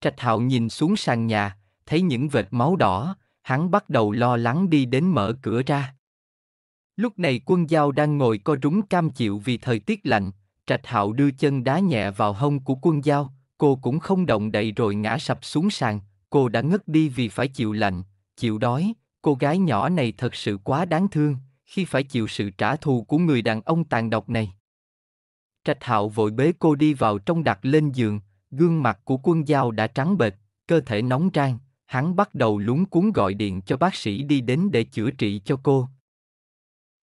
Trạch Hạo nhìn xuống sàn nhà, thấy những vệt máu đỏ, hắn bắt đầu lo lắng đi đến mở cửa ra. Lúc này quân Giao đang ngồi co rúng cam chịu vì thời tiết lạnh, Trạch Hạo đưa chân đá nhẹ vào hông của quân Giao, cô cũng không động đậy rồi ngã sập xuống sàn, cô đã ngất đi vì phải chịu lạnh, chịu đói, cô gái nhỏ này thật sự quá đáng thương, khi phải chịu sự trả thù của người đàn ông tàn độc này. Trạch Hạo vội bế cô đi vào trong đặt lên giường, Gương mặt của quân giao đã trắng bệch, cơ thể nóng rang, hắn bắt đầu lúng cuốn gọi điện cho bác sĩ đi đến để chữa trị cho cô.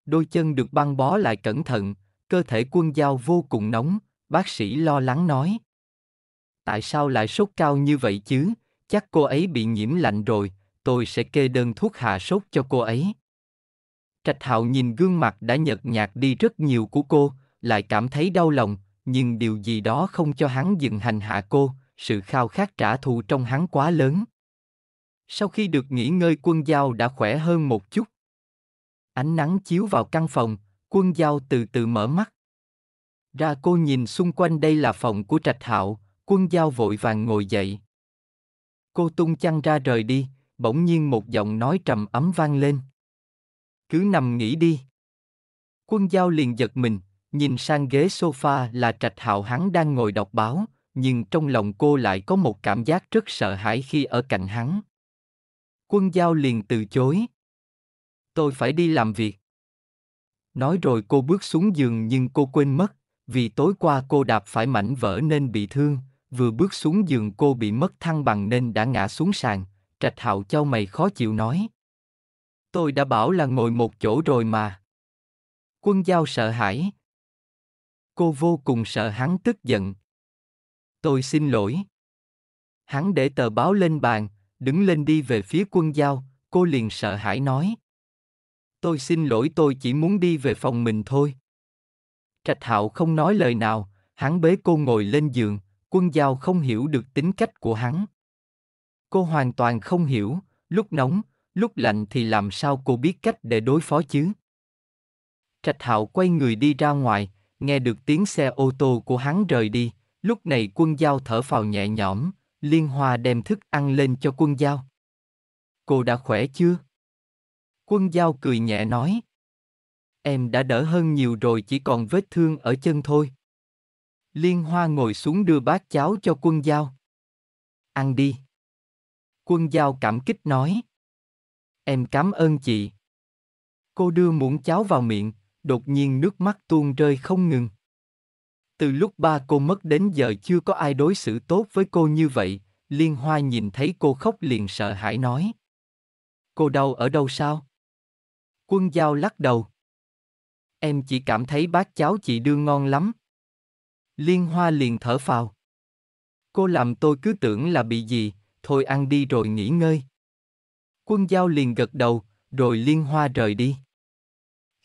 Đôi chân được băng bó lại cẩn thận, cơ thể quân giao vô cùng nóng, bác sĩ lo lắng nói. Tại sao lại sốt cao như vậy chứ, chắc cô ấy bị nhiễm lạnh rồi, tôi sẽ kê đơn thuốc hạ sốt cho cô ấy. Trạch Hạo nhìn gương mặt đã nhợt nhạt đi rất nhiều của cô, lại cảm thấy đau lòng, nhưng điều gì đó không cho hắn dừng hành hạ cô, sự khao khát trả thù trong hắn quá lớn. Sau khi được nghỉ ngơi quân giao đã khỏe hơn một chút. Ánh nắng chiếu vào căn phòng, quân giao từ từ mở mắt. Ra cô nhìn xung quanh đây là phòng của Trạch Hạo, quân giao vội vàng ngồi dậy. Cô tung chăn ra rời đi, bỗng nhiên một giọng nói trầm ấm vang lên. Cứ nằm nghỉ đi. Quân giao liền giật mình, Nhìn sang ghế sofa là Trạch Hạo hắn đang ngồi đọc báo, nhưng trong lòng cô lại có một cảm giác rất sợ hãi khi ở cạnh hắn. Quân Giao liền từ chối. Tôi phải đi làm việc. Nói rồi cô bước xuống giường nhưng cô quên mất, vì tối qua cô đạp phải mảnh vỡ nên bị thương, vừa bước xuống giường cô bị mất thăng bằng nên đã ngã xuống sàn, Trạch Hạo cho mày khó chịu nói. Tôi đã bảo là ngồi một chỗ rồi mà. Quân Giao sợ hãi, Cô vô cùng sợ hắn tức giận. Tôi xin lỗi. Hắn để tờ báo lên bàn, đứng lên đi về phía quân giao, cô liền sợ hãi nói. Tôi xin lỗi tôi chỉ muốn đi về phòng mình thôi. Trạch Hạo không nói lời nào, hắn bế cô ngồi lên giường, quân giao không hiểu được tính cách của hắn. Cô hoàn toàn không hiểu, lúc nóng, lúc lạnh thì làm sao cô biết cách để đối phó chứ? Trạch Hạo quay người đi ra ngoài, nghe được tiếng xe ô tô của hắn rời đi, lúc này quân giao thở phào nhẹ nhõm, Liên Hoa đem thức ăn lên cho quân giao. Cô đã khỏe chưa? Quân giao cười nhẹ nói. Em đã đỡ hơn nhiều rồi chỉ còn vết thương ở chân thôi. Liên Hoa ngồi xuống đưa bát cháo cho quân giao. Ăn đi. Quân giao cảm kích nói. Em cảm ơn chị. Cô đưa muỗng cháo vào miệng, đột nhiên nước mắt tuôn rơi không ngừng. Từ lúc ba cô mất đến giờ chưa có ai đối xử tốt với cô như vậy, Liên Hoa nhìn thấy cô khóc liền sợ hãi nói. Cô đau ở đâu sao? Quân Giao lắc đầu. Em chỉ cảm thấy bác cháu chị đưa ngon lắm. Liên Hoa liền thở phào. Cô làm tôi cứ tưởng là bị gì, thôi ăn đi rồi nghỉ ngơi. Quân Giao liền gật đầu, rồi Liên Hoa rời đi.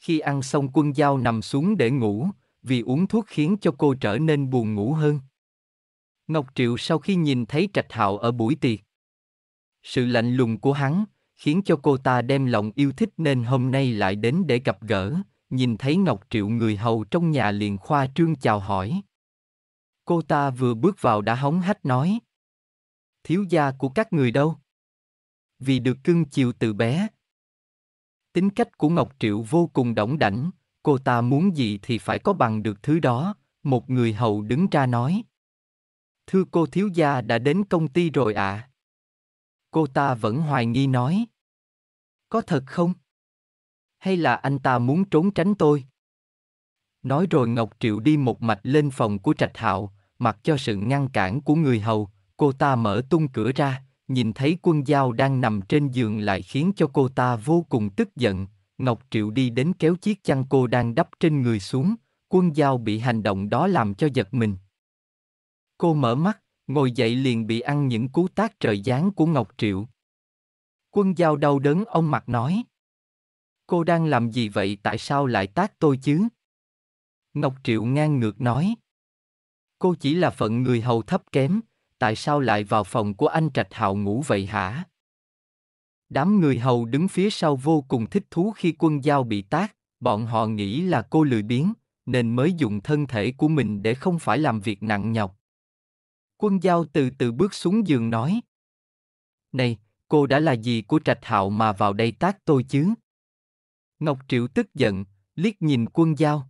Khi ăn xong quân dao nằm xuống để ngủ, vì uống thuốc khiến cho cô trở nên buồn ngủ hơn. Ngọc Triệu sau khi nhìn thấy Trạch Hạo ở buổi tiệc, sự lạnh lùng của hắn khiến cho cô ta đem lòng yêu thích nên hôm nay lại đến để gặp gỡ, nhìn thấy Ngọc Triệu người hầu trong nhà liền khoa trương chào hỏi. Cô ta vừa bước vào đã hóng hách nói: "Thiếu gia của các người đâu?" Vì được cưng chiều từ bé, Tính cách của Ngọc Triệu vô cùng đỏng đảnh, cô ta muốn gì thì phải có bằng được thứ đó, một người hầu đứng ra nói. Thưa cô thiếu gia đã đến công ty rồi ạ. À? Cô ta vẫn hoài nghi nói. Có thật không? Hay là anh ta muốn trốn tránh tôi? Nói rồi Ngọc Triệu đi một mạch lên phòng của Trạch Hạo, mặc cho sự ngăn cản của người hầu, cô ta mở tung cửa ra, nhìn thấy quân dao đang nằm trên giường lại khiến cho cô ta vô cùng tức giận. Ngọc Triệu đi đến kéo chiếc chăn cô đang đắp trên người xuống, quân dao bị hành động đó làm cho giật mình. Cô mở mắt, ngồi dậy liền bị ăn những cú tác trời giáng của Ngọc Triệu. Quân dao đau đớn ông mặt nói. Cô đang làm gì vậy tại sao lại tác tôi chứ? Ngọc Triệu ngang ngược nói. Cô chỉ là phận người hầu thấp kém, tại sao lại vào phòng của anh Trạch Hạo ngủ vậy hả? Đám người hầu đứng phía sau vô cùng thích thú khi quân giao bị tác, bọn họ nghĩ là cô lười biếng, nên mới dùng thân thể của mình để không phải làm việc nặng nhọc. Quân giao từ từ bước xuống giường nói. Này, cô đã là gì của trạch hạo mà vào đây tác tôi chứ? Ngọc Triệu tức giận, liếc nhìn quân giao.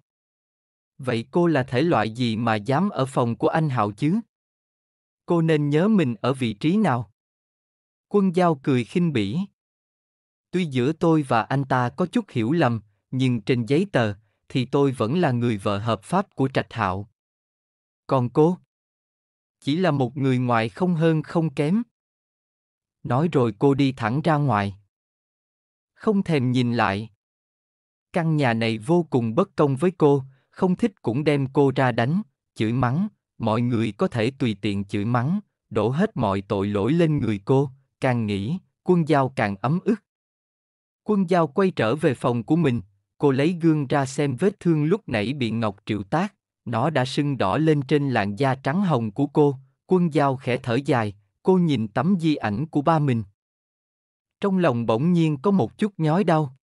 Vậy cô là thể loại gì mà dám ở phòng của anh hạo chứ? cô nên nhớ mình ở vị trí nào quân giao cười khinh bỉ tuy giữa tôi và anh ta có chút hiểu lầm nhưng trên giấy tờ thì tôi vẫn là người vợ hợp pháp của trạch hạo còn cô chỉ là một người ngoại không hơn không kém nói rồi cô đi thẳng ra ngoài không thèm nhìn lại căn nhà này vô cùng bất công với cô không thích cũng đem cô ra đánh chửi mắng mọi người có thể tùy tiện chửi mắng, đổ hết mọi tội lỗi lên người cô, càng nghĩ, quân giao càng ấm ức. Quân giao quay trở về phòng của mình, cô lấy gương ra xem vết thương lúc nãy bị Ngọc Triệu tác, nó đã sưng đỏ lên trên làn da trắng hồng của cô, quân giao khẽ thở dài, cô nhìn tấm di ảnh của ba mình. Trong lòng bỗng nhiên có một chút nhói đau.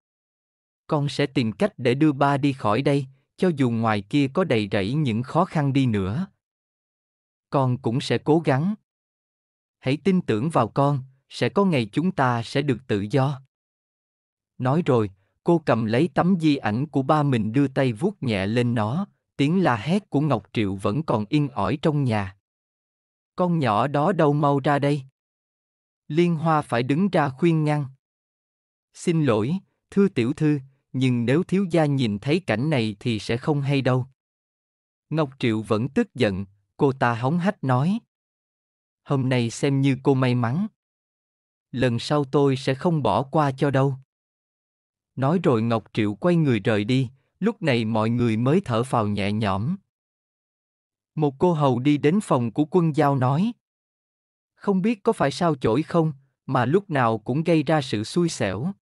Con sẽ tìm cách để đưa ba đi khỏi đây, cho dù ngoài kia có đầy rẫy những khó khăn đi nữa, con cũng sẽ cố gắng. Hãy tin tưởng vào con, sẽ có ngày chúng ta sẽ được tự do. Nói rồi, cô cầm lấy tấm di ảnh của ba mình đưa tay vuốt nhẹ lên nó, tiếng la hét của Ngọc Triệu vẫn còn yên ỏi trong nhà. Con nhỏ đó đâu mau ra đây. Liên Hoa phải đứng ra khuyên ngăn. Xin lỗi, thưa tiểu thư, nhưng nếu thiếu gia nhìn thấy cảnh này thì sẽ không hay đâu. Ngọc Triệu vẫn tức giận, cô ta hóng hách nói hôm nay xem như cô may mắn lần sau tôi sẽ không bỏ qua cho đâu nói rồi ngọc triệu quay người rời đi lúc này mọi người mới thở phào nhẹ nhõm một cô hầu đi đến phòng của quân giao nói không biết có phải sao chổi không mà lúc nào cũng gây ra sự xui xẻo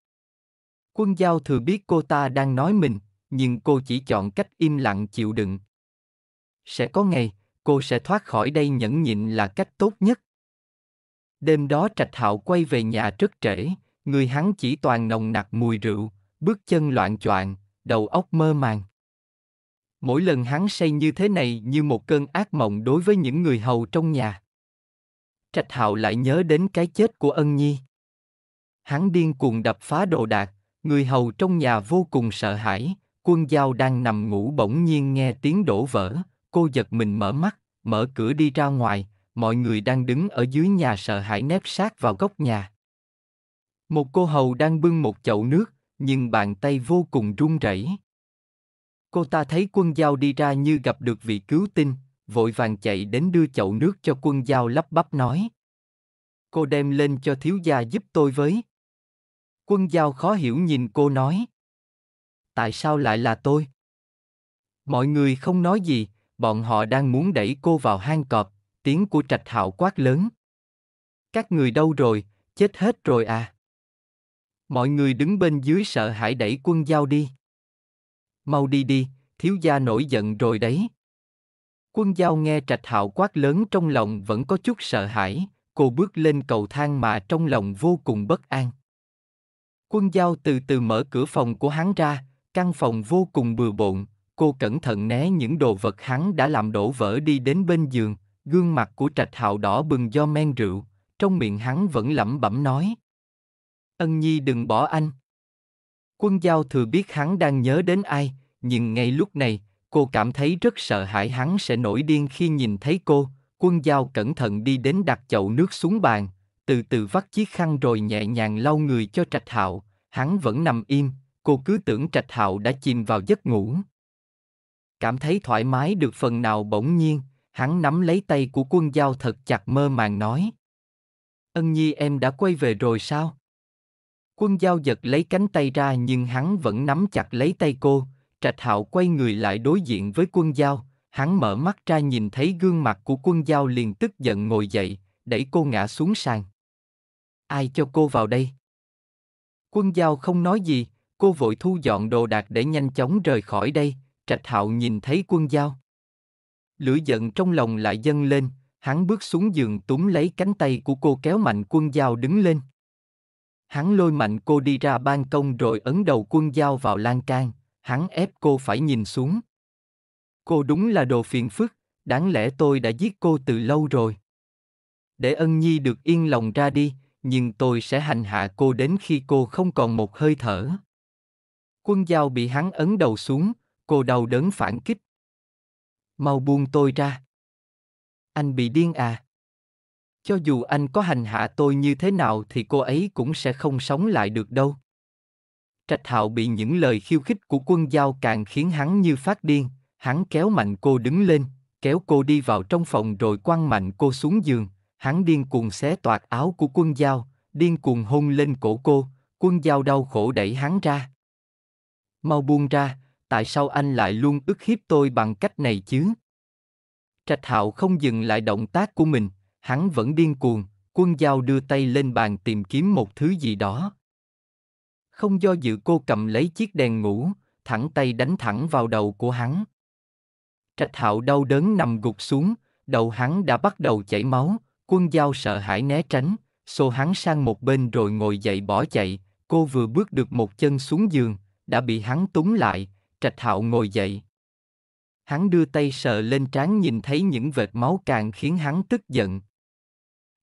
quân giao thừa biết cô ta đang nói mình nhưng cô chỉ chọn cách im lặng chịu đựng sẽ có ngày cô sẽ thoát khỏi đây nhẫn nhịn là cách tốt nhất. Đêm đó Trạch Hạo quay về nhà rất trễ, người hắn chỉ toàn nồng nặc mùi rượu, bước chân loạn choạng, đầu óc mơ màng. Mỗi lần hắn say như thế này như một cơn ác mộng đối với những người hầu trong nhà. Trạch Hạo lại nhớ đến cái chết của Ân Nhi. Hắn điên cuồng đập phá đồ đạc, người hầu trong nhà vô cùng sợ hãi, quân dao đang nằm ngủ bỗng nhiên nghe tiếng đổ vỡ, cô giật mình mở mắt, mở cửa đi ra ngoài, mọi người đang đứng ở dưới nhà sợ hãi nép sát vào góc nhà. Một cô hầu đang bưng một chậu nước, nhưng bàn tay vô cùng run rẩy. Cô ta thấy quân giao đi ra như gặp được vị cứu tinh, vội vàng chạy đến đưa chậu nước cho quân giao lắp bắp nói. Cô đem lên cho thiếu gia giúp tôi với. Quân giao khó hiểu nhìn cô nói. Tại sao lại là tôi? Mọi người không nói gì, bọn họ đang muốn đẩy cô vào hang cọp, tiếng của trạch hạo quát lớn. Các người đâu rồi, chết hết rồi à? Mọi người đứng bên dưới sợ hãi đẩy quân giao đi. Mau đi đi, thiếu gia nổi giận rồi đấy. Quân giao nghe trạch hạo quát lớn trong lòng vẫn có chút sợ hãi, cô bước lên cầu thang mà trong lòng vô cùng bất an. Quân giao từ từ mở cửa phòng của hắn ra, căn phòng vô cùng bừa bộn, cô cẩn thận né những đồ vật hắn đã làm đổ vỡ đi đến bên giường, gương mặt của trạch hạo đỏ bừng do men rượu, trong miệng hắn vẫn lẩm bẩm nói. Ân nhi đừng bỏ anh. Quân giao thừa biết hắn đang nhớ đến ai, nhưng ngay lúc này, cô cảm thấy rất sợ hãi hắn sẽ nổi điên khi nhìn thấy cô. Quân giao cẩn thận đi đến đặt chậu nước xuống bàn, từ từ vắt chiếc khăn rồi nhẹ nhàng lau người cho trạch hạo, hắn vẫn nằm im, cô cứ tưởng trạch hạo đã chìm vào giấc ngủ cảm thấy thoải mái được phần nào bỗng nhiên, hắn nắm lấy tay của quân giao thật chặt mơ màng nói. Ân nhi em đã quay về rồi sao? Quân giao giật lấy cánh tay ra nhưng hắn vẫn nắm chặt lấy tay cô, trạch hạo quay người lại đối diện với quân giao, hắn mở mắt ra nhìn thấy gương mặt của quân giao liền tức giận ngồi dậy, đẩy cô ngã xuống sàn. Ai cho cô vào đây? Quân giao không nói gì, cô vội thu dọn đồ đạc để nhanh chóng rời khỏi đây, Trạch Hạo nhìn thấy quân dao. Lửa giận trong lòng lại dâng lên, hắn bước xuống giường túm lấy cánh tay của cô kéo mạnh quân dao đứng lên. Hắn lôi mạnh cô đi ra ban công rồi ấn đầu quân dao vào lan can, hắn ép cô phải nhìn xuống. Cô đúng là đồ phiền phức, đáng lẽ tôi đã giết cô từ lâu rồi. Để ân nhi được yên lòng ra đi, nhưng tôi sẽ hành hạ cô đến khi cô không còn một hơi thở. Quân dao bị hắn ấn đầu xuống, Cô đau đớn phản kích. Mau buông tôi ra. Anh bị điên à? Cho dù anh có hành hạ tôi như thế nào thì cô ấy cũng sẽ không sống lại được đâu. Trạch Hạo bị những lời khiêu khích của quân giao càng khiến hắn như phát điên, hắn kéo mạnh cô đứng lên, kéo cô đi vào trong phòng rồi quăng mạnh cô xuống giường, hắn điên cuồng xé toạc áo của quân giao, điên cuồng hôn lên cổ cô, quân giao đau khổ đẩy hắn ra. Mau buông ra, tại sao anh lại luôn ức hiếp tôi bằng cách này chứ? Trạch Hạo không dừng lại động tác của mình, hắn vẫn điên cuồng, quân dao đưa tay lên bàn tìm kiếm một thứ gì đó. Không do dự cô cầm lấy chiếc đèn ngủ, thẳng tay đánh thẳng vào đầu của hắn. Trạch Hạo đau đớn nằm gục xuống, đầu hắn đã bắt đầu chảy máu, quân dao sợ hãi né tránh, xô hắn sang một bên rồi ngồi dậy bỏ chạy, cô vừa bước được một chân xuống giường, đã bị hắn túng lại, Trạch Hạo ngồi dậy. Hắn đưa tay sờ lên trán nhìn thấy những vệt máu càng khiến hắn tức giận.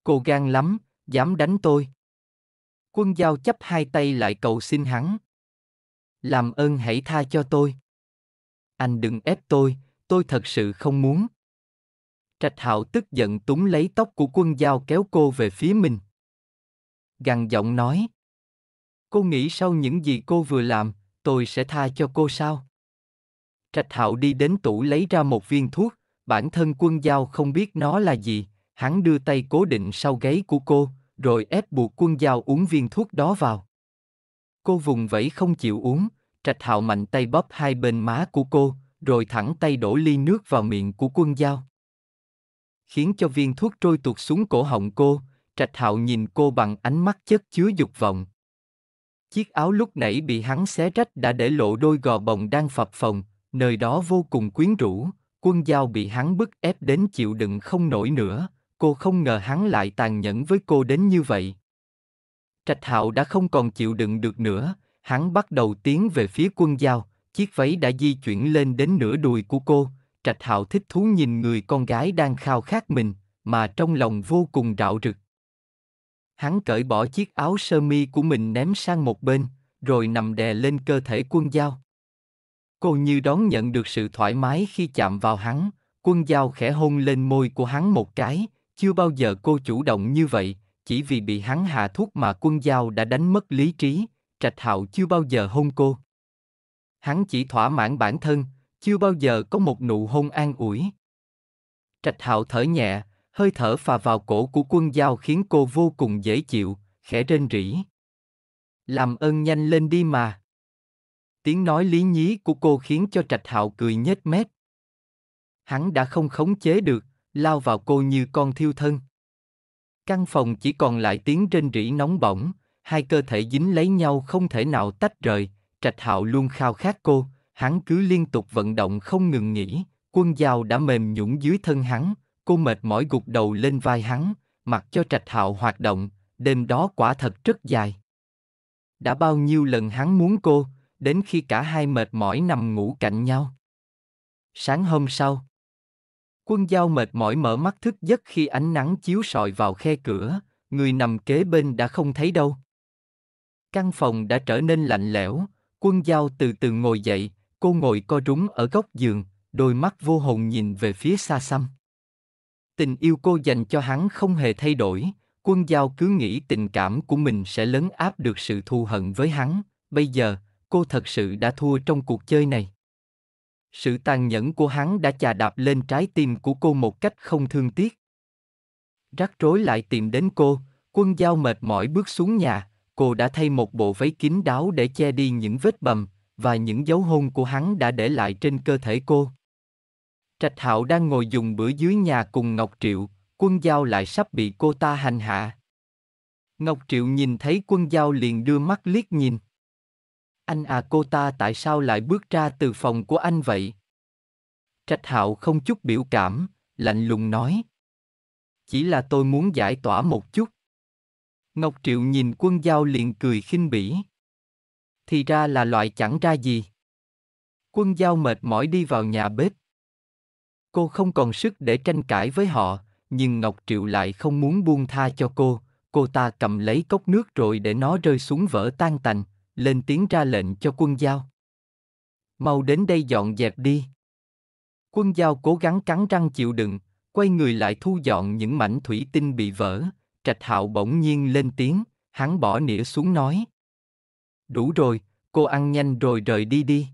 Cô gan lắm, dám đánh tôi. Quân giao chấp hai tay lại cầu xin hắn. Làm ơn hãy tha cho tôi. Anh đừng ép tôi, tôi thật sự không muốn. Trạch Hạo tức giận túm lấy tóc của quân giao kéo cô về phía mình. Gằn giọng nói. Cô nghĩ sau những gì cô vừa làm, tôi sẽ tha cho cô sao? Trạch Hạo đi đến tủ lấy ra một viên thuốc, bản thân quân giao không biết nó là gì, hắn đưa tay cố định sau gáy của cô, rồi ép buộc quân giao uống viên thuốc đó vào. Cô vùng vẫy không chịu uống, Trạch Hạo mạnh tay bóp hai bên má của cô, rồi thẳng tay đổ ly nước vào miệng của quân giao. Khiến cho viên thuốc trôi tuột xuống cổ họng cô, Trạch Hạo nhìn cô bằng ánh mắt chất chứa dục vọng. Chiếc áo lúc nãy bị hắn xé rách đã để lộ đôi gò bồng đang phập phồng, nơi đó vô cùng quyến rũ, quân giao bị hắn bức ép đến chịu đựng không nổi nữa, cô không ngờ hắn lại tàn nhẫn với cô đến như vậy. Trạch Hạo đã không còn chịu đựng được nữa, hắn bắt đầu tiến về phía quân giao, chiếc váy đã di chuyển lên đến nửa đùi của cô, Trạch Hạo thích thú nhìn người con gái đang khao khát mình, mà trong lòng vô cùng rạo rực. Hắn cởi bỏ chiếc áo sơ mi của mình ném sang một bên, rồi nằm đè lên cơ thể quân giao. Cô như đón nhận được sự thoải mái khi chạm vào hắn, quân dao khẽ hôn lên môi của hắn một cái, chưa bao giờ cô chủ động như vậy, chỉ vì bị hắn hạ thuốc mà quân dao đã đánh mất lý trí, trạch hạo chưa bao giờ hôn cô. Hắn chỉ thỏa mãn bản thân, chưa bao giờ có một nụ hôn an ủi. Trạch hạo thở nhẹ, hơi thở phà vào cổ của quân dao khiến cô vô cùng dễ chịu, khẽ rên rỉ. Làm ơn nhanh lên đi mà. Tiếng nói lý nhí của cô khiến cho Trạch Hạo cười nhếch mép. Hắn đã không khống chế được, lao vào cô như con thiêu thân. Căn phòng chỉ còn lại tiếng rên rỉ nóng bỏng, hai cơ thể dính lấy nhau không thể nào tách rời, Trạch Hạo luôn khao khát cô, hắn cứ liên tục vận động không ngừng nghỉ, quân dao đã mềm nhũn dưới thân hắn, cô mệt mỏi gục đầu lên vai hắn, mặc cho Trạch Hạo hoạt động, đêm đó quả thật rất dài. Đã bao nhiêu lần hắn muốn cô, đến khi cả hai mệt mỏi nằm ngủ cạnh nhau. Sáng hôm sau, quân giao mệt mỏi mở mắt thức giấc khi ánh nắng chiếu sọi vào khe cửa, người nằm kế bên đã không thấy đâu. Căn phòng đã trở nên lạnh lẽo, quân giao từ từ ngồi dậy, cô ngồi co rúm ở góc giường, đôi mắt vô hồn nhìn về phía xa xăm. Tình yêu cô dành cho hắn không hề thay đổi, quân giao cứ nghĩ tình cảm của mình sẽ lớn áp được sự thù hận với hắn, bây giờ, cô thật sự đã thua trong cuộc chơi này. Sự tàn nhẫn của hắn đã chà đạp lên trái tim của cô một cách không thương tiếc. Rắc rối lại tìm đến cô, quân giao mệt mỏi bước xuống nhà, cô đã thay một bộ váy kín đáo để che đi những vết bầm, và những dấu hôn của hắn đã để lại trên cơ thể cô. Trạch Hạo đang ngồi dùng bữa dưới nhà cùng Ngọc Triệu, quân giao lại sắp bị cô ta hành hạ. Ngọc Triệu nhìn thấy quân giao liền đưa mắt liếc nhìn. Anh à cô ta tại sao lại bước ra từ phòng của anh vậy? Trạch hạo không chút biểu cảm, lạnh lùng nói. Chỉ là tôi muốn giải tỏa một chút. Ngọc Triệu nhìn quân giao liền cười khinh bỉ. Thì ra là loại chẳng ra gì. Quân giao mệt mỏi đi vào nhà bếp. Cô không còn sức để tranh cãi với họ, nhưng Ngọc Triệu lại không muốn buông tha cho cô. Cô ta cầm lấy cốc nước rồi để nó rơi xuống vỡ tan tành lên tiếng ra lệnh cho quân giao. Mau đến đây dọn dẹp đi. Quân giao cố gắng cắn răng chịu đựng, quay người lại thu dọn những mảnh thủy tinh bị vỡ, trạch hạo bỗng nhiên lên tiếng, hắn bỏ nĩa xuống nói. Đủ rồi, cô ăn nhanh rồi rời đi đi.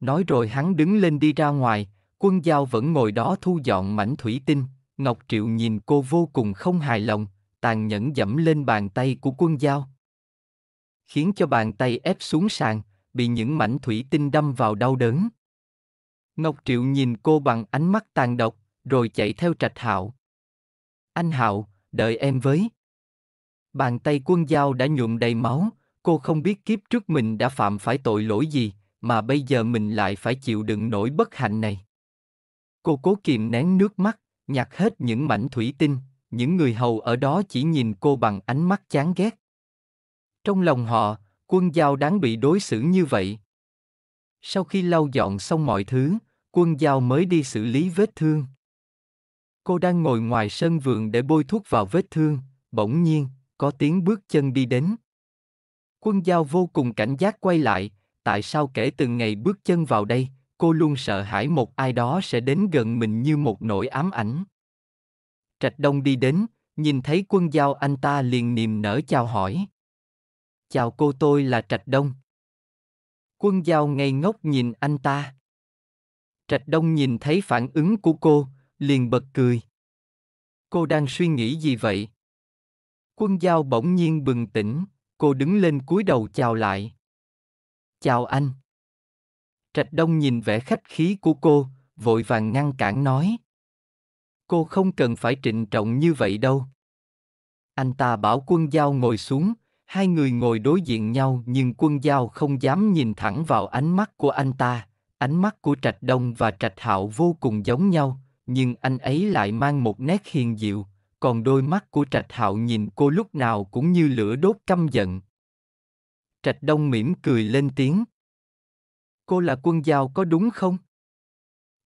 Nói rồi hắn đứng lên đi ra ngoài, quân giao vẫn ngồi đó thu dọn mảnh thủy tinh, Ngọc Triệu nhìn cô vô cùng không hài lòng, tàn nhẫn dẫm lên bàn tay của quân giao, khiến cho bàn tay ép xuống sàn, bị những mảnh thủy tinh đâm vào đau đớn. Ngọc Triệu nhìn cô bằng ánh mắt tàn độc, rồi chạy theo Trạch Hạo. Anh Hạo, đợi em với. Bàn tay quân dao đã nhuộm đầy máu, cô không biết kiếp trước mình đã phạm phải tội lỗi gì, mà bây giờ mình lại phải chịu đựng nỗi bất hạnh này. Cô cố kìm nén nước mắt, nhặt hết những mảnh thủy tinh, những người hầu ở đó chỉ nhìn cô bằng ánh mắt chán ghét. Trong lòng họ, quân giao đáng bị đối xử như vậy. Sau khi lau dọn xong mọi thứ, quân giao mới đi xử lý vết thương. Cô đang ngồi ngoài sân vườn để bôi thuốc vào vết thương, bỗng nhiên, có tiếng bước chân đi đến. Quân giao vô cùng cảnh giác quay lại, tại sao kể từ ngày bước chân vào đây, cô luôn sợ hãi một ai đó sẽ đến gần mình như một nỗi ám ảnh. Trạch Đông đi đến, nhìn thấy quân giao anh ta liền niềm nở chào hỏi. Chào cô tôi là Trạch Đông. Quân Giao ngây ngốc nhìn anh ta. Trạch Đông nhìn thấy phản ứng của cô, liền bật cười. Cô đang suy nghĩ gì vậy? Quân Giao bỗng nhiên bừng tỉnh, cô đứng lên cúi đầu chào lại. Chào anh. Trạch Đông nhìn vẻ khách khí của cô, vội vàng ngăn cản nói. Cô không cần phải trịnh trọng như vậy đâu. Anh ta bảo quân giao ngồi xuống, Hai người ngồi đối diện nhau nhưng quân giao không dám nhìn thẳng vào ánh mắt của anh ta. Ánh mắt của Trạch Đông và Trạch Hạo vô cùng giống nhau, nhưng anh ấy lại mang một nét hiền diệu, còn đôi mắt của Trạch Hạo nhìn cô lúc nào cũng như lửa đốt căm giận. Trạch Đông mỉm cười lên tiếng. Cô là quân giao có đúng không?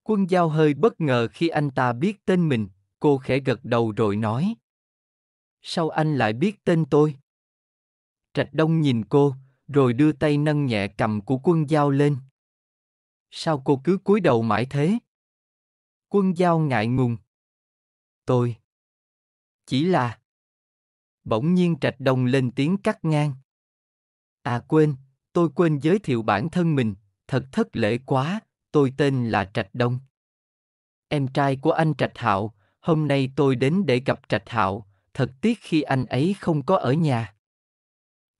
Quân giao hơi bất ngờ khi anh ta biết tên mình, cô khẽ gật đầu rồi nói. Sao anh lại biết tên tôi? Trạch Đông nhìn cô, rồi đưa tay nâng nhẹ cầm của quân dao lên. Sao cô cứ cúi đầu mãi thế? Quân dao ngại ngùng. Tôi. Chỉ là. Bỗng nhiên Trạch Đông lên tiếng cắt ngang. À quên, tôi quên giới thiệu bản thân mình, thật thất lễ quá, tôi tên là Trạch Đông. Em trai của anh Trạch Hạo, hôm nay tôi đến để gặp Trạch Hạo, thật tiếc khi anh ấy không có ở nhà.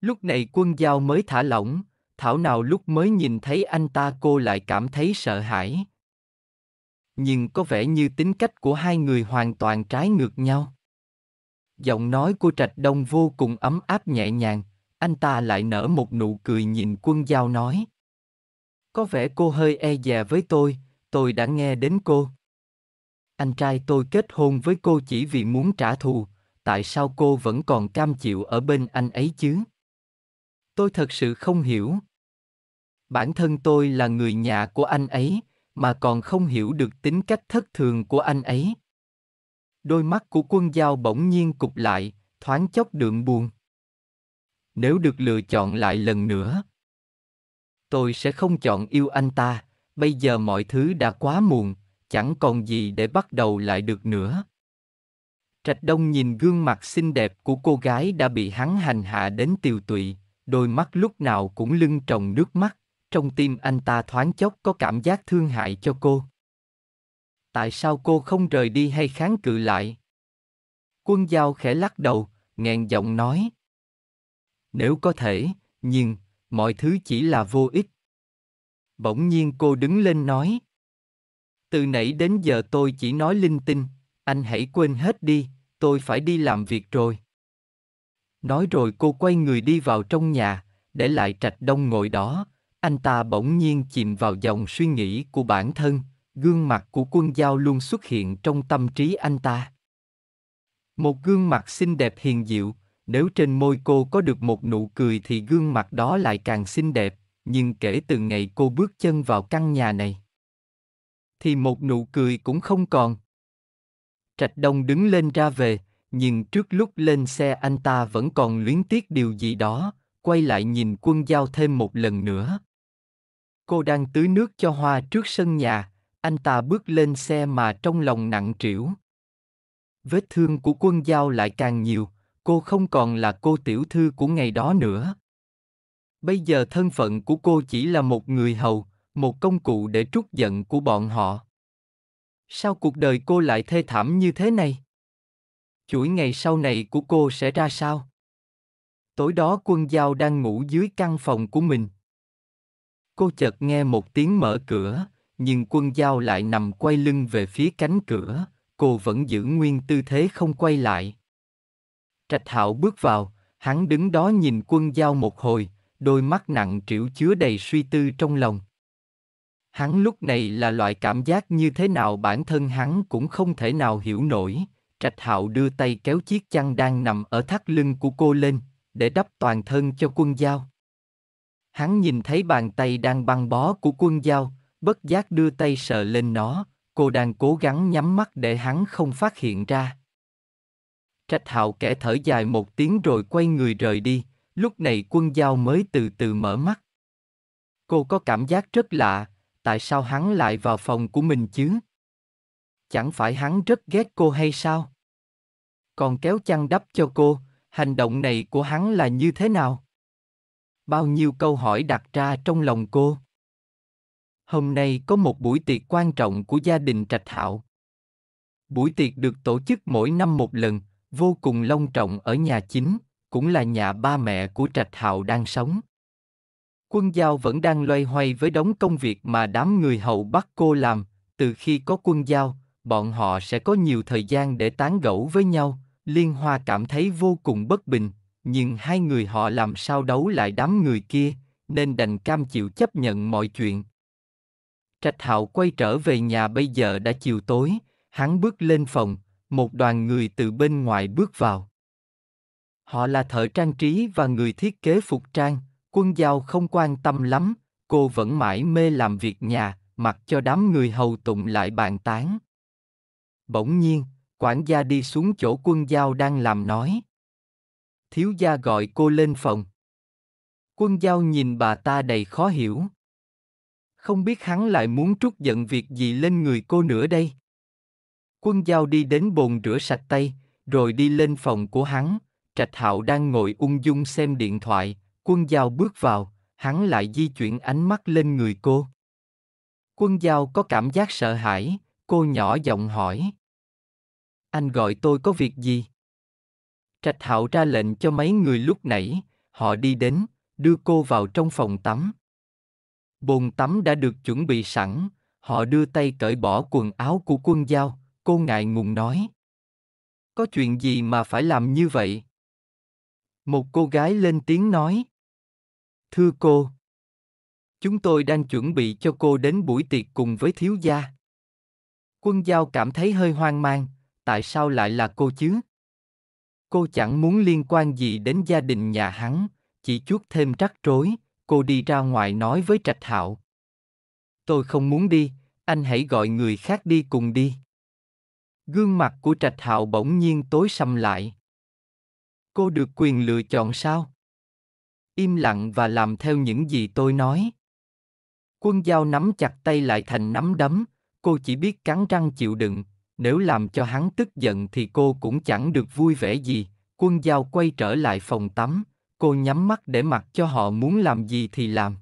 Lúc này quân giao mới thả lỏng, thảo nào lúc mới nhìn thấy anh ta cô lại cảm thấy sợ hãi. Nhưng có vẻ như tính cách của hai người hoàn toàn trái ngược nhau. Giọng nói của Trạch Đông vô cùng ấm áp nhẹ nhàng, anh ta lại nở một nụ cười nhìn quân giao nói. Có vẻ cô hơi e dè với tôi, tôi đã nghe đến cô. Anh trai tôi kết hôn với cô chỉ vì muốn trả thù, tại sao cô vẫn còn cam chịu ở bên anh ấy chứ? tôi thật sự không hiểu bản thân tôi là người nhà của anh ấy mà còn không hiểu được tính cách thất thường của anh ấy đôi mắt của quân giao bỗng nhiên cụp lại thoáng chốc đượm buồn nếu được lựa chọn lại lần nữa tôi sẽ không chọn yêu anh ta bây giờ mọi thứ đã quá muộn chẳng còn gì để bắt đầu lại được nữa trạch đông nhìn gương mặt xinh đẹp của cô gái đã bị hắn hành hạ đến tiều tụy đôi mắt lúc nào cũng lưng tròng nước mắt, trong tim anh ta thoáng chốc có cảm giác thương hại cho cô. Tại sao cô không rời đi hay kháng cự lại? Quân Giao khẽ lắc đầu, nghẹn giọng nói. Nếu có thể, nhưng, mọi thứ chỉ là vô ích. Bỗng nhiên cô đứng lên nói. Từ nãy đến giờ tôi chỉ nói linh tinh, anh hãy quên hết đi, tôi phải đi làm việc rồi. Nói rồi cô quay người đi vào trong nhà, để lại trạch đông ngồi đó. Anh ta bỗng nhiên chìm vào dòng suy nghĩ của bản thân, gương mặt của quân giao luôn xuất hiện trong tâm trí anh ta. Một gương mặt xinh đẹp hiền diệu, nếu trên môi cô có được một nụ cười thì gương mặt đó lại càng xinh đẹp, nhưng kể từ ngày cô bước chân vào căn nhà này, thì một nụ cười cũng không còn. Trạch Đông đứng lên ra về, nhưng trước lúc lên xe anh ta vẫn còn luyến tiếc điều gì đó, quay lại nhìn quân giao thêm một lần nữa. Cô đang tưới nước cho hoa trước sân nhà, anh ta bước lên xe mà trong lòng nặng trĩu. Vết thương của quân giao lại càng nhiều, cô không còn là cô tiểu thư của ngày đó nữa. Bây giờ thân phận của cô chỉ là một người hầu, một công cụ để trút giận của bọn họ. Sao cuộc đời cô lại thê thảm như thế này? chuỗi ngày sau này của cô sẽ ra sao tối đó quân giao đang ngủ dưới căn phòng của mình cô chợt nghe một tiếng mở cửa nhưng quân giao lại nằm quay lưng về phía cánh cửa cô vẫn giữ nguyên tư thế không quay lại trạch hạo bước vào hắn đứng đó nhìn quân giao một hồi đôi mắt nặng trĩu chứa đầy suy tư trong lòng hắn lúc này là loại cảm giác như thế nào bản thân hắn cũng không thể nào hiểu nổi Trạch Hạo đưa tay kéo chiếc chăn đang nằm ở thắt lưng của cô lên, để đắp toàn thân cho quân giao. Hắn nhìn thấy bàn tay đang băng bó của quân giao, bất giác đưa tay sờ lên nó, cô đang cố gắng nhắm mắt để hắn không phát hiện ra. Trạch Hạo kẻ thở dài một tiếng rồi quay người rời đi, lúc này quân giao mới từ từ mở mắt. Cô có cảm giác rất lạ, tại sao hắn lại vào phòng của mình chứ? Chẳng phải hắn rất ghét cô hay sao? Còn kéo chăn đắp cho cô, hành động này của hắn là như thế nào? Bao nhiêu câu hỏi đặt ra trong lòng cô. Hôm nay có một buổi tiệc quan trọng của gia đình Trạch Hạo. Buổi tiệc được tổ chức mỗi năm một lần, vô cùng long trọng ở nhà chính, cũng là nhà ba mẹ của Trạch Hạo đang sống. Quân Giao vẫn đang loay hoay với đống công việc mà đám người hậu bắt cô làm, từ khi có quân Giao, bọn họ sẽ có nhiều thời gian để tán gẫu với nhau liên hoa cảm thấy vô cùng bất bình nhưng hai người họ làm sao đấu lại đám người kia nên đành cam chịu chấp nhận mọi chuyện trạch hạo quay trở về nhà bây giờ đã chiều tối hắn bước lên phòng một đoàn người từ bên ngoài bước vào họ là thợ trang trí và người thiết kế phục trang quân giao không quan tâm lắm cô vẫn mãi mê làm việc nhà mặc cho đám người hầu tụng lại bàn tán Bỗng nhiên, quản gia đi xuống chỗ quân giao đang làm nói. Thiếu gia gọi cô lên phòng. Quân giao nhìn bà ta đầy khó hiểu. Không biết hắn lại muốn trút giận việc gì lên người cô nữa đây. Quân giao đi đến bồn rửa sạch tay, rồi đi lên phòng của hắn. Trạch Hạo đang ngồi ung dung xem điện thoại, quân giao bước vào, hắn lại di chuyển ánh mắt lên người cô. Quân giao có cảm giác sợ hãi, cô nhỏ giọng hỏi. Anh gọi tôi có việc gì? Trạch Hạo ra lệnh cho mấy người lúc nãy, họ đi đến, đưa cô vào trong phòng tắm. Bồn tắm đã được chuẩn bị sẵn, họ đưa tay cởi bỏ quần áo của quân giao, cô ngại ngùng nói. Có chuyện gì mà phải làm như vậy? Một cô gái lên tiếng nói. Thưa cô, chúng tôi đang chuẩn bị cho cô đến buổi tiệc cùng với thiếu gia. Quân giao cảm thấy hơi hoang mang, tại sao lại là cô chứ? Cô chẳng muốn liên quan gì đến gia đình nhà hắn, chỉ chút thêm rắc rối, cô đi ra ngoài nói với Trạch Hạo. Tôi không muốn đi, anh hãy gọi người khác đi cùng đi. Gương mặt của Trạch Hạo bỗng nhiên tối sầm lại. Cô được quyền lựa chọn sao? Im lặng và làm theo những gì tôi nói. Quân Giao nắm chặt tay lại thành nắm đấm, cô chỉ biết cắn răng chịu đựng, nếu làm cho hắn tức giận thì cô cũng chẳng được vui vẻ gì. Quân Giao quay trở lại phòng tắm, cô nhắm mắt để mặc cho họ muốn làm gì thì làm.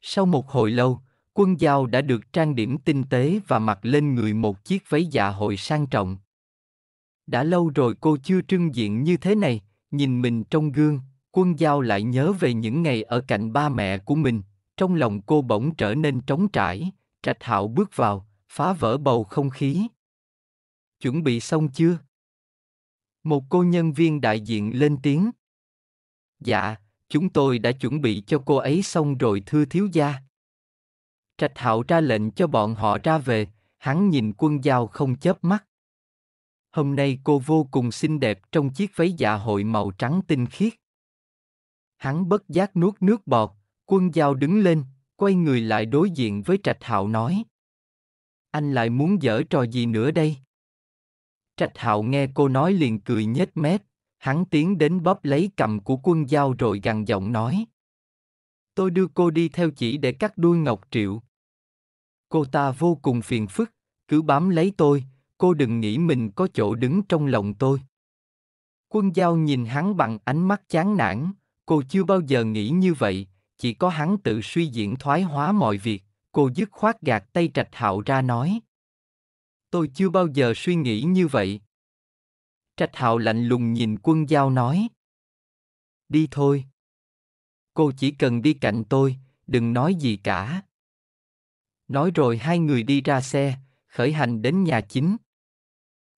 Sau một hồi lâu, quân Giao đã được trang điểm tinh tế và mặc lên người một chiếc váy dạ hội sang trọng. Đã lâu rồi cô chưa trưng diện như thế này, nhìn mình trong gương, quân Giao lại nhớ về những ngày ở cạnh ba mẹ của mình, trong lòng cô bỗng trở nên trống trải, trạch hạo bước vào, phá vỡ bầu không khí. Chuẩn bị xong chưa? Một cô nhân viên đại diện lên tiếng. Dạ, chúng tôi đã chuẩn bị cho cô ấy xong rồi thưa thiếu gia. Trạch Hạo ra lệnh cho bọn họ ra về, hắn nhìn quân giao không chớp mắt. Hôm nay cô vô cùng xinh đẹp trong chiếc váy dạ hội màu trắng tinh khiết. Hắn bất giác nuốt nước bọt, quân giao đứng lên, quay người lại đối diện với Trạch Hạo nói anh lại muốn dở trò gì nữa đây? Trạch Hạo nghe cô nói liền cười nhếch mép, hắn tiến đến bóp lấy cầm của quân dao rồi gằn giọng nói. Tôi đưa cô đi theo chỉ để cắt đuôi Ngọc Triệu. Cô ta vô cùng phiền phức, cứ bám lấy tôi, cô đừng nghĩ mình có chỗ đứng trong lòng tôi. Quân Giao nhìn hắn bằng ánh mắt chán nản, cô chưa bao giờ nghĩ như vậy, chỉ có hắn tự suy diễn thoái hóa mọi việc cô dứt khoát gạt tay trạch hạo ra nói tôi chưa bao giờ suy nghĩ như vậy trạch hạo lạnh lùng nhìn quân giao nói đi thôi cô chỉ cần đi cạnh tôi đừng nói gì cả nói rồi hai người đi ra xe khởi hành đến nhà chính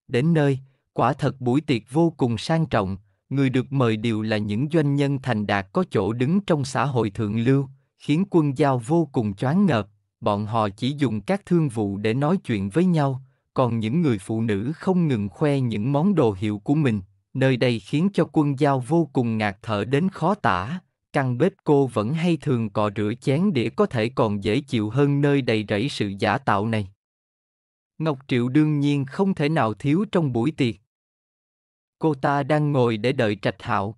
đến nơi quả thật buổi tiệc vô cùng sang trọng người được mời đều là những doanh nhân thành đạt có chỗ đứng trong xã hội thượng lưu khiến quân giao vô cùng choáng ngợp bọn họ chỉ dùng các thương vụ để nói chuyện với nhau còn những người phụ nữ không ngừng khoe những món đồ hiệu của mình nơi đây khiến cho quân giao vô cùng ngạt thở đến khó tả căn bếp cô vẫn hay thường cọ rửa chén đĩa có thể còn dễ chịu hơn nơi đầy rẫy sự giả tạo này ngọc triệu đương nhiên không thể nào thiếu trong buổi tiệc cô ta đang ngồi để đợi trạch hạo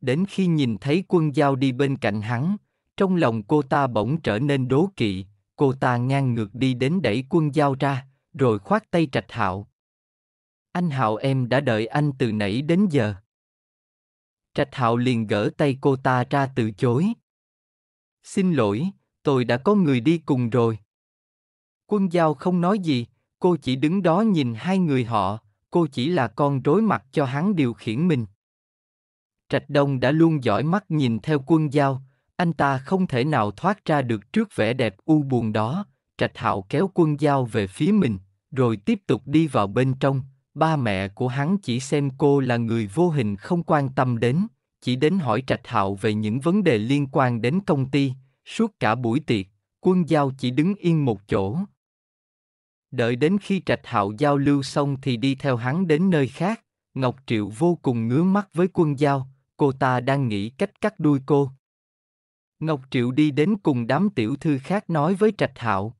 đến khi nhìn thấy quân giao đi bên cạnh hắn trong lòng cô ta bỗng trở nên đố kỵ, cô ta ngang ngược đi đến đẩy quân giao ra, rồi khoát tay trạch hạo. Anh hạo em đã đợi anh từ nãy đến giờ. Trạch hạo liền gỡ tay cô ta ra từ chối. Xin lỗi, tôi đã có người đi cùng rồi. Quân giao không nói gì, cô chỉ đứng đó nhìn hai người họ, cô chỉ là con rối mặt cho hắn điều khiển mình. Trạch Đông đã luôn dõi mắt nhìn theo quân giao, anh ta không thể nào thoát ra được trước vẻ đẹp u buồn đó trạch hạo kéo quân dao về phía mình rồi tiếp tục đi vào bên trong ba mẹ của hắn chỉ xem cô là người vô hình không quan tâm đến chỉ đến hỏi trạch hạo về những vấn đề liên quan đến công ty suốt cả buổi tiệc quân giao chỉ đứng yên một chỗ đợi đến khi trạch hạo giao lưu xong thì đi theo hắn đến nơi khác ngọc triệu vô cùng ngứa mắt với quân giao cô ta đang nghĩ cách cắt đuôi cô Ngọc Triệu đi đến cùng đám tiểu thư khác nói với Trạch Hạo.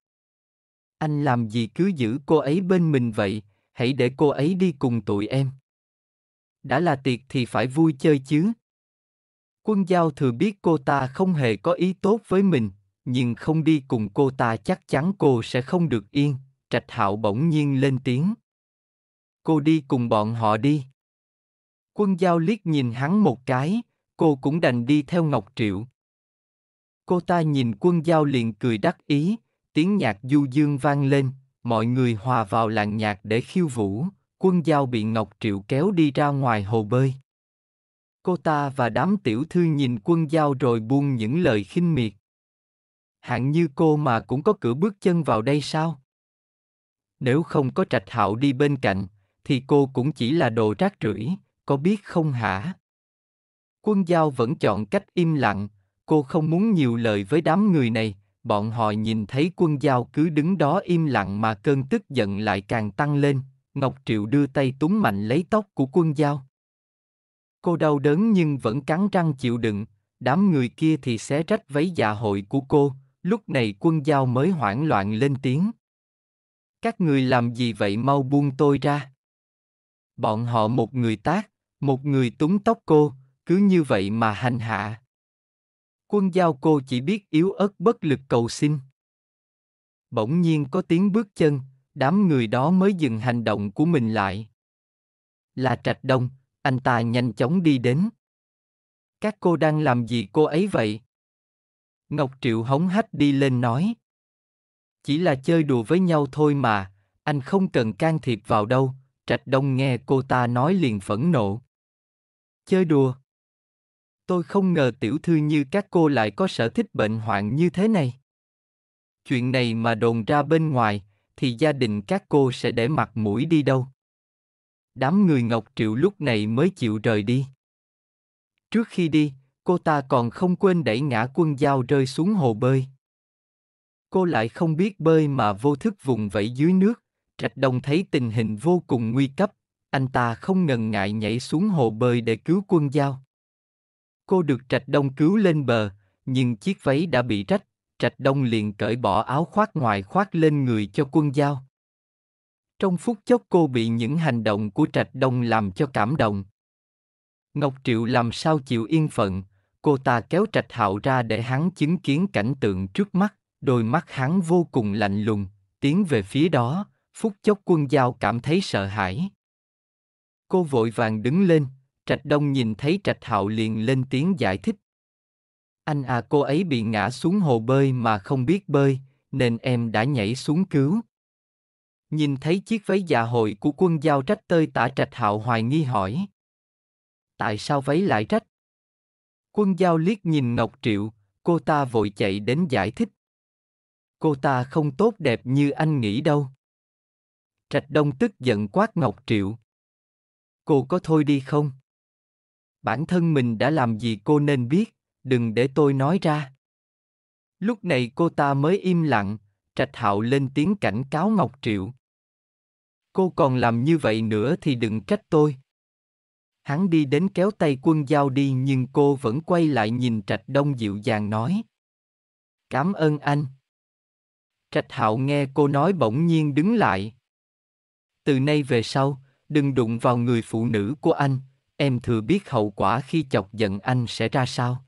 Anh làm gì cứ giữ cô ấy bên mình vậy, hãy để cô ấy đi cùng tụi em. Đã là tiệc thì phải vui chơi chứ. Quân giao thừa biết cô ta không hề có ý tốt với mình, nhưng không đi cùng cô ta chắc chắn cô sẽ không được yên, Trạch Hạo bỗng nhiên lên tiếng. Cô đi cùng bọn họ đi. Quân giao liếc nhìn hắn một cái, cô cũng đành đi theo Ngọc Triệu. Cô ta nhìn quân giao liền cười đắc ý, tiếng nhạc du dương vang lên, mọi người hòa vào làng nhạc để khiêu vũ, quân giao bị Ngọc Triệu kéo đi ra ngoài hồ bơi. Cô ta và đám tiểu thư nhìn quân giao rồi buông những lời khinh miệt. Hạng như cô mà cũng có cửa bước chân vào đây sao? Nếu không có trạch hạo đi bên cạnh, thì cô cũng chỉ là đồ rác rưởi, có biết không hả? Quân giao vẫn chọn cách im lặng, cô không muốn nhiều lời với đám người này, bọn họ nhìn thấy quân giao cứ đứng đó im lặng mà cơn tức giận lại càng tăng lên, Ngọc Triệu đưa tay túm mạnh lấy tóc của quân giao. Cô đau đớn nhưng vẫn cắn răng chịu đựng, đám người kia thì xé rách váy dạ hội của cô, lúc này quân giao mới hoảng loạn lên tiếng. Các người làm gì vậy mau buông tôi ra. Bọn họ một người tác, một người túng tóc cô, cứ như vậy mà hành hạ quân giao cô chỉ biết yếu ớt bất lực cầu xin. Bỗng nhiên có tiếng bước chân, đám người đó mới dừng hành động của mình lại. Là Trạch Đông, anh ta nhanh chóng đi đến. Các cô đang làm gì cô ấy vậy? Ngọc Triệu hống hách đi lên nói. Chỉ là chơi đùa với nhau thôi mà, anh không cần can thiệp vào đâu. Trạch Đông nghe cô ta nói liền phẫn nộ. Chơi đùa. Tôi không ngờ tiểu thư như các cô lại có sở thích bệnh hoạn như thế này. Chuyện này mà đồn ra bên ngoài, thì gia đình các cô sẽ để mặt mũi đi đâu. Đám người Ngọc Triệu lúc này mới chịu rời đi. Trước khi đi, cô ta còn không quên đẩy ngã quân dao rơi xuống hồ bơi. Cô lại không biết bơi mà vô thức vùng vẫy dưới nước, Trạch Đông thấy tình hình vô cùng nguy cấp, anh ta không ngần ngại nhảy xuống hồ bơi để cứu quân dao. Cô được Trạch Đông cứu lên bờ, nhưng chiếc váy đã bị rách, Trạch Đông liền cởi bỏ áo khoác ngoài khoác lên người cho quân giao. Trong phút chốc cô bị những hành động của Trạch Đông làm cho cảm động. Ngọc Triệu làm sao chịu yên phận, cô ta kéo Trạch Hạo ra để hắn chứng kiến cảnh tượng trước mắt, đôi mắt hắn vô cùng lạnh lùng, tiến về phía đó, phút chốc quân giao cảm thấy sợ hãi. Cô vội vàng đứng lên, Trạch Đông nhìn thấy Trạch Hạo liền lên tiếng giải thích. Anh à cô ấy bị ngã xuống hồ bơi mà không biết bơi, nên em đã nhảy xuống cứu. Nhìn thấy chiếc váy dạ hội của quân giao trách tơi tả Trạch Hạo hoài nghi hỏi. Tại sao váy lại trách? Quân giao liếc nhìn Ngọc Triệu, cô ta vội chạy đến giải thích. Cô ta không tốt đẹp như anh nghĩ đâu. Trạch Đông tức giận quát Ngọc Triệu. Cô có thôi đi không? bản thân mình đã làm gì cô nên biết đừng để tôi nói ra lúc này cô ta mới im lặng trạch hạo lên tiếng cảnh cáo ngọc triệu cô còn làm như vậy nữa thì đừng trách tôi hắn đi đến kéo tay quân giao đi nhưng cô vẫn quay lại nhìn trạch đông dịu dàng nói cảm ơn anh trạch hạo nghe cô nói bỗng nhiên đứng lại từ nay về sau đừng đụng vào người phụ nữ của anh em thừa biết hậu quả khi chọc giận anh sẽ ra sao